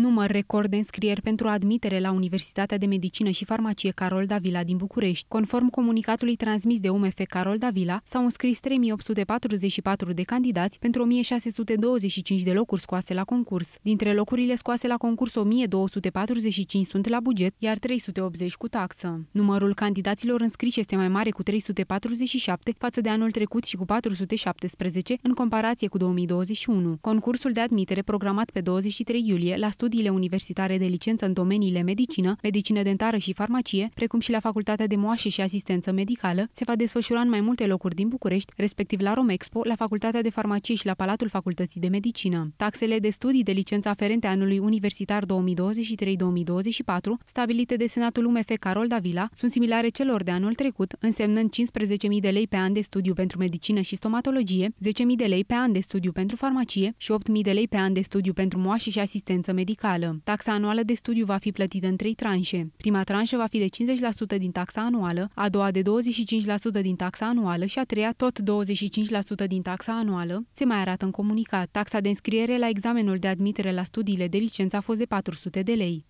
Număr record de înscrieri pentru admitere la Universitatea de Medicină și Farmacie Carol Davila din București. Conform comunicatului transmis de UMF Carol Davila, s-au înscris 3844 de candidați pentru 1625 de locuri scoase la concurs. Dintre locurile scoase la concurs, 1245 sunt la buget, iar 380 cu taxă. Numărul candidaților înscriși este mai mare cu 347 față de anul trecut și cu 417 în comparație cu 2021. Concursul de admitere programat pe 23 iulie la studiul studiile universitare de licență în domeniile medicină, medicină dentară și farmacie, precum și la Facultatea de Moașe și Asistență Medicală, se va desfășura în mai multe locuri din București, respectiv la Romexpo, la Facultatea de Farmacie și la Palatul Facultății de Medicină. Taxele de studii de licență aferente anului universitar 2023-2024, stabilite de Senatul UMF Carol Davila, sunt similare celor de anul trecut, însemnând 15.000 de lei pe an de studiu pentru medicină și stomatologie, 10.000 de lei pe an de studiu pentru farmacie și 8.000 de lei pe an de studiu pentru moașe și asistență medicală medicală. Taxa anuală de studiu va fi plătită în trei tranșe. Prima tranșă va fi de 50% din taxa anuală, a doua de 25% din taxa anuală și a treia tot 25% din taxa anuală, se mai arată în comunicat. Taxa de înscriere la examenul de admitere la studiile de licență a fost de 400 de lei.